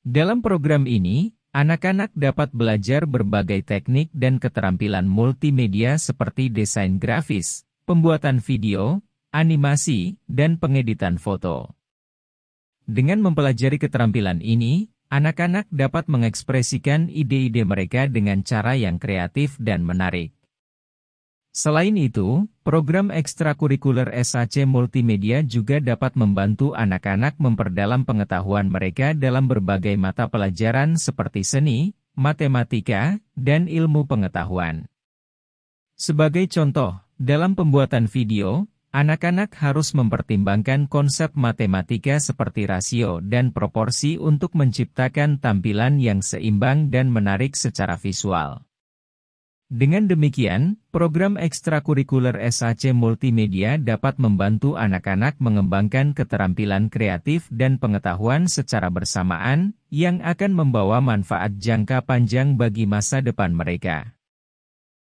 Dalam program ini, anak-anak dapat belajar berbagai teknik dan keterampilan multimedia seperti desain grafis, pembuatan video, animasi, dan pengeditan foto. Dengan mempelajari keterampilan ini, anak-anak dapat mengekspresikan ide-ide mereka dengan cara yang kreatif dan menarik. Selain itu, program ekstrakurikuler SAC Multimedia juga dapat membantu anak-anak memperdalam pengetahuan mereka dalam berbagai mata pelajaran seperti seni, matematika, dan ilmu pengetahuan. Sebagai contoh, dalam pembuatan video, anak-anak harus mempertimbangkan konsep matematika seperti rasio dan proporsi untuk menciptakan tampilan yang seimbang dan menarik secara visual. Dengan demikian, program ekstrakurikuler SAC Multimedia dapat membantu anak-anak mengembangkan keterampilan kreatif dan pengetahuan secara bersamaan, yang akan membawa manfaat jangka panjang bagi masa depan mereka.